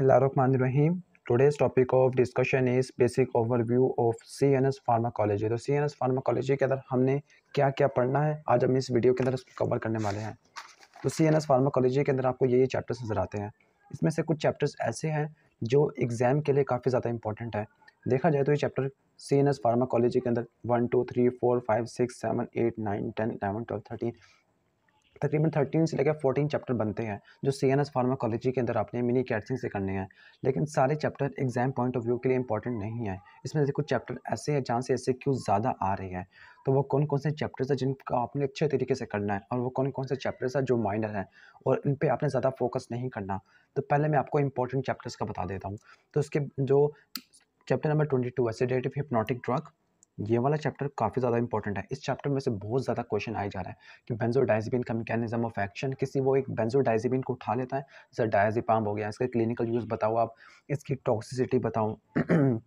topic of discussion is basic overview of C N S pharmacology तो C N S pharmacology के अंदर हमने क्या क्या पढ़ना है आज हम इस वीडियो के अंदर कवर करने वाले हैं तो सी एन एस फार्माकोलॉजी के अंदर आपको ये ये चैप्टर्स नज़र आते हैं इसमें से कुछ चैप्टर्स ऐसे हैं जो एग्ज़ाम के लिए काफ़ी ज़्यादा इंपॉर्टेंट है देखा जाए तो ये chapter C N S pharmacology के अंदर one two three four five six seven eight nine ten eleven twelve thirteen तकरीबन थर्टीन से लेकर फोर्टीन चैप्टर बनते हैं जो सी एन एस फार्माकोलॉजी के अंदर आपने मिनी कैटरिंग से करने हैं लेकिन सारे chapter exam point of view के लिए इंपॉर्टेंट नहीं है इसमें से कुछ चैप्टर ऐसे हैं जहाँ से ऐसे क्यों ज़्यादा आ रहे हैं तो वो कौन कौन से चैप्टर्स हैं जिनको आपने अच्छे तरीके से करना है और वो कौन कौन से चैप्टर्स हैं जो माइनर हैं और इन पर आपने ज़्यादा फोकस नहीं करना तो पहले मैं आपको इंपॉर्टेंट चैप्टर्स का बता देता हूँ तो उसके जो चैप्टर नंबर ट्वेंटी टू है हिप्नोटिक ड्रग ये वाला चैप्टर काफ़ी ज़्यादा इंपॉर्टेंट है इस चैप्टर में से बहुत ज़्यादा क्वेश्चन आए जा रहा है कि बेंजोडाइजिबिन का मैकेनिज्म ऑफ एक्शन किसी वो एक बेंजोडाइजिबिन को उठा लेता है जैसे डायजिपाम हो गया इसका क्लिनिकल यूज़ बताओ आप इसकी टॉक्सिसिटी बताओ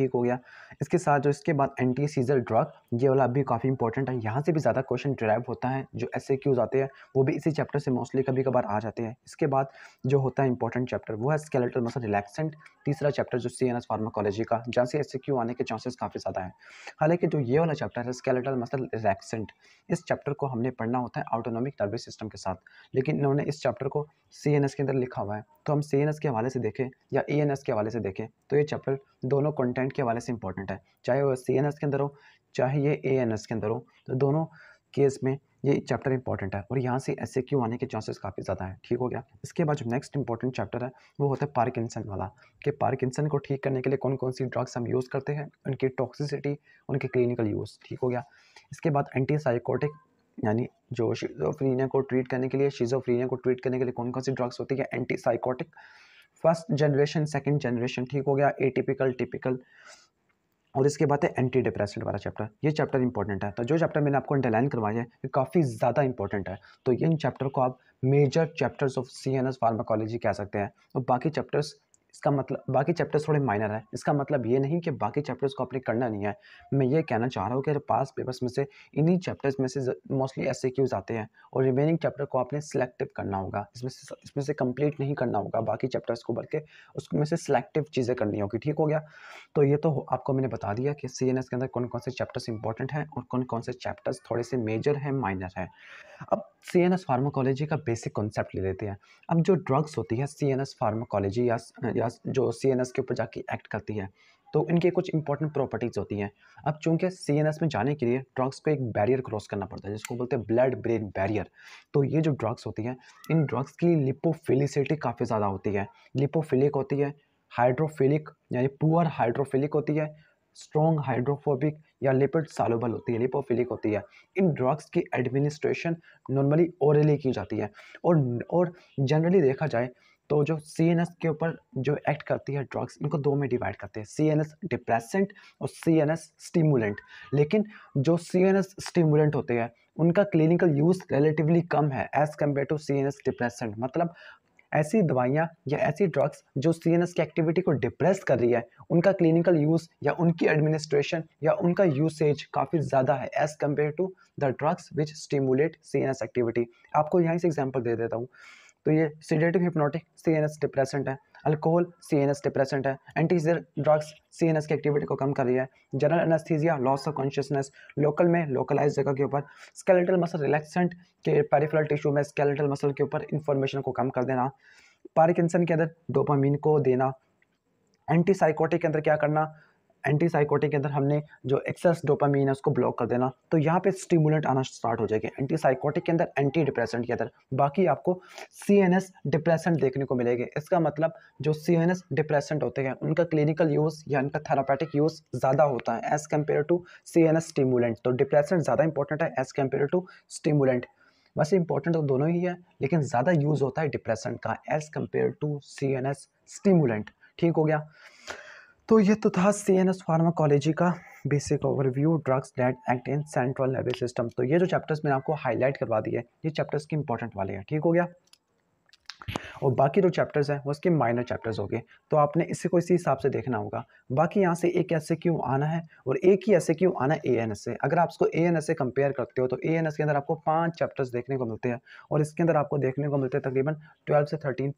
ठीक हो गया इसके साथ जो इसके बाद एंटी सीजर ड्रग ये वाला अभी काफ़ी इंपॉर्टेंट है यहाँ से भी ज़्यादा क्वेश्चन ड्राइव होता है जो एस आते हैं वो भी इसी चैप्टर से मोस्टली कभी कभार आ जाते हैं इसके बाद जो होता है इंपॉर्टेंट चैप्टर वो है स्केलेटल मसल रिलैक्सेंट तीसरा चैप्टर जो सी एन फार्माकोलॉजी का जहाँ से एस आने के चांसेस काफ़ी ज़्यादा है हालांकि जो ये वाला चैप्टर है स्केलेटल मसल रिलैक्सेंट इस चैप्टर को हमने पढ़ना होता है ऑटोनॉमिक नर्वस सिस्टम के साथ लेकिन इन्होंने इस चैप्टर को सी के अंदर लिखा हुआ है तो हम सी के हवाले से देखें या ए के हवाले से देखें तो ये चैप्टर दोनों कॉन्टेंट कंटेंट के हवाले से इंपॉर्टेंट है चाहे वो सी के अंदर हो चाहे ये ए के अंदर हो तो दोनों केस में ये चैप्टर इंपॉर्टेंट है और यहाँ से एस क्यू आने के चांसेस काफ़ी ज़्यादा है ठीक हो गया इसके बाद जो नेक्स्ट इंपॉर्टेंट चैप्टर है वो होता है पार्किंसन वाला कि पार्किंसन को ठीक करने के लिए कौन कौन सी ड्रग्स हम यूज़ करते हैं उनकी टॉक्सिसिटी उनके क्लिनिकल यूज़ ठीक हो गया इसके बाद एंटी साइकोटिक यानी जो शीजोफ्रीनिया को ट्रीट करने के लिए शीजोफ्रीनिया को ट्रीट करने के लिए कौन कौन सी ड्रग्स होती है antipsychotic first generation second generation ठीक हो गया एटिपिकल टिपिकल और इसके बाद है एंटी डिप्रेसेंट वाला चैप्टर ये चैप्टर इंपॉर्टेंट है तो जो चैप्टर मैंने आपको अंडरलाइन करवाए हैं ये काफ़ी ज़्यादा इंपॉर्टेंट है तो इन चैप्टर को आप major chapters of C N S pharmacology कह सकते हैं और बाकी चैप्टर्स इसका मतलब बाकी चैप्टर्स थोड़े माइनर है इसका मतलब ये नहीं कि बाकी चैप्टर्स को आपने करना नहीं है मैं ये कहना चाह रहा हूँ कि पास पेपर्स में से इन्हीं चैप्टर्स में से मोस्टली एस क्यूज़ आते हैं और रिमेनिंग चैप्टर को आपने सेलेक्टिव करना होगा इसमें से इसमें से कंप्लीट नहीं करना होगा बाकी चैप्टर्स को बल्कि उसमें से सेलेक्टिव चीज़ें करनी होगी ठीक हो गया तो ये तो आपको मैंने बता दिया कि सी के अंदर कौन कौन से चैप्टर्स इंपॉर्टेंट हैं और कौन कौन से चैप्टर्स थोड़े से मेजर हैं माइनर हैं अब सी एन फार्माकोलॉजी का बेसिक कॉन्सेप्ट ले लेते हैं अब जो ड्रग्स होती है सी एन फार्माकोलॉजी या या जो सी के ऊपर जाके एक्ट करती है तो इनके कुछ इंपॉर्टेंट प्रॉपर्टीज़ होती हैं अब चूंकि सी में जाने के लिए ड्रग्स को एक बैरियर क्रॉस करना पड़ता है जिसको बोलते हैं ब्लड ब्रेन बैरियर तो ये जो ड्रग्स होती हैं इन ड्रग्स की लिपोफिलिसिटी काफ़ी ज़्यादा होती है लिपोफिलिक होती है हाइड्रोफिलिक यानी पुअर हाइड्रोफिलिक होती है स्ट्रॉन्ग हाइड्रोफोबिक या लिपिड सालोबल होती है लिपोफिलिक होती है इन ड्रग्स की एडमिनिस्ट्रेशन नॉर्मली ओरली की जाती है और और जनरली देखा जाए तो जो सी एन एस के ऊपर जो एक्ट करती है ड्रग्स इनको दो में डिवाइड करते हैं सी एन एस डिप्रेसेंट और सी एन एस स्टिमुलेंट लेकिन जो सी एन एस स्टिमुलेंट होते हैं उनका क्लिनिकल यूज़ रिलेटिवली कम है as compare to C N S depressant मतलब ऐसी दवाइयाँ या ऐसी ड्रग्स जो सी एन एस की एक्टिविटी को डिप्रेस कर रही है उनका क्लिनिकल यूज़ या उनकी एडमिनिस्ट्रेशन या उनका यूसेज काफ़ी ज़्यादा है as compare to the drugs which stimulate C N S activity आपको यहाँ से एग्जाम्पल दे देता हूँ तो ये sedative hypnotic C N S depressant है alcohol C N S depressant है antiseizure drugs C N S की एक्टिविटी को कम कर रही है general anaesthesia loss of consciousness local में लोकलाइज जगह के ऊपर स्केलेटल मसल रिलैक्सेंट के पेरिफेरल टिश्यू में स्केलेटल मसल के ऊपर इन्फॉर्मेशन को कम कर देना पार्किंसन के अंदर डोपामीन को देना एंटी साइकोटिक के अंदर क्या करना एंटी साइकोटिक के अंदर हमने जो एक्सेस डोपामीन है उसको ब्लॉक कर देना तो यहाँ पे स्टिमुलेंट आना स्टार्ट हो जाएगी एंटी साइकोटिक के अंदर एंटी डिप्रेसेंट के अंदर बाकी आपको सी एन एस डिप्रेसेंट देखने को मिलेगा इसका मतलब जो सी एन एस डिप्रेसेंट होते हैं उनका क्लिनिकल यूज़ या उनका थेरापेटिक यूज़ ज़्यादा होता है as compare to C N S stimulant तो डिप्रेसेंट ज़्यादा इंपॉर्टेंट है एज़ कम्पेयर टू स्टिमुलेंट वैसे इंपॉर्टेंट तो दोनों ही है लेकिन ज़्यादा यूज़ होता है डिप्रेसेंट का as compare to C N S stimulant ठीक हो गया तो ये तो था सी एन एस फार्माकोलॉजी का basic overview drugs that act in central nervous system तो ये जो चैप्टर्स मैंने आपको हाईलाइट करवा दिए ये चैप्टर्स के इंपॉर्टेंट वाले हैं ठीक हो गया और बाकी जो चैप्टर्स हैं वो उसके माइनर चैप्टर्स हो गए तो आपने इसे को इसी हिसाब से देखना होगा बाकी यहाँ से एक ऐसे क्यों आना है और एक ही ऐसे क्यों आना ए एन एस से अगर आप इसको ए एन एस से कंपेयर करते हो तो ए एन एस के अंदर आपको पाँच चैप्टर्स देखने को मिलते हैं और इसके अंदर आपको देखने को मिलते हैं तकरीबन ट्वेल्व से थर्टीन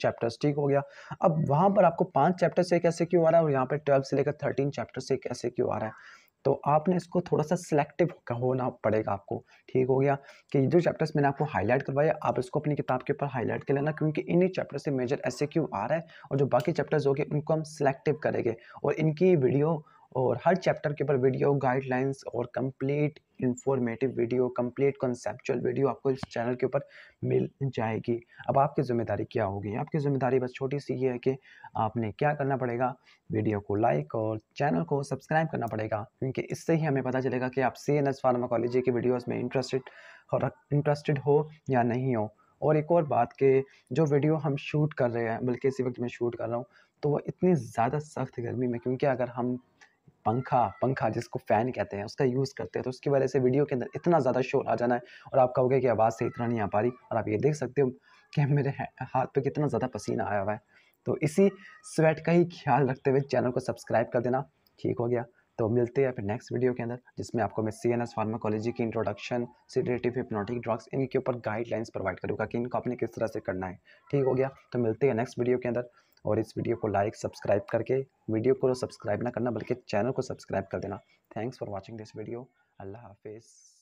चैप्टर्स ठीक हो गया अब वहाँ पर आपको पाँच चैप्टर से कैसे क्यों आ रहा है और यहाँ पर ट्वेल्व से लेकर थर्टीन चैप्टर से कैसे क्यों आ रहा है तो आपने इसको थोड़ा सा सिलेक्टिव होना पड़ेगा आपको ठीक हो गया कि जो चैप्टर्स मैंने आपको हाईलाइट करवाया आप इसको अपनी किताब के ऊपर हाईलाइट कर लेना क्योंकि इन्हीं चैप्टर से मेजर ऐसे क्यों आ रहा है और जो बाकी चैप्टर्स हो गए उनको हम सिलेक्टिव करेंगे और इनकी वीडियो और हर चैप्टर के ऊपर वीडियो गाइडलाइंस और complete informative video complete conceptual video आपको इस चैनल के ऊपर मिल जाएगी अब आपकी ज़िम्मेदारी क्या होगी आपकी ज़िम्मेदारी बस छोटी सी ये है कि आपने क्या करना पड़ेगा वीडियो को लाइक और चैनल को सब्सक्राइब करना पड़ेगा क्योंकि इससे ही हमें पता चलेगा कि आप सी एन एस फार्माकोलॉजी की वीडियोज़ में इंटरेस्टेड और इंटरेस्टेड हो या नहीं हो और एक और बात के जो वीडियो हम शूट कर रहे हैं बल्कि इसी वक्त मैं शूट कर रहा हूँ तो वह इतनी ज़्यादा सख्त गर्मी में क्योंकि अगर हम पंखा पंखा जिसको फ़ैन कहते हैं उसका यूज़ करते हैं तो उसकी वजह से वीडियो के अंदर इतना ज़्यादा शोर आ जाना है और आप कहोगे कि आवाज़ से इतना नहीं आ पा रही और आप ये देख सकते हो कि मेरे हाथ पे कितना ज़्यादा पसीना आया हुआ है तो इसी स्वेट का ही ख्याल रखते हुए चैनल को सब्सक्राइब कर देना ठीक हो गया तो मिलते हैं फिर नेक्स्ट वीडियो के अंदर जिसमें आपको मैं सी एन एस फार्माकोलॉजी की इंट्रोडक्शन सीडेटिव हिप्नोटिक ड्रग्स इनके ऊपर गाइडलाइंस प्रोवाइड करूँगा कि इनको अपने किस तरह से करना है ठीक हो गया तो मिलते हैं नेक्स्ट वीडियो के अंदर और इस वीडियो को लाइक सब्सक्राइब करके वीडियो को सब्सक्राइब ना करना बल्कि चैनल को सब्सक्राइब कर देना thanks for watching this video अल्लाह हाफिज़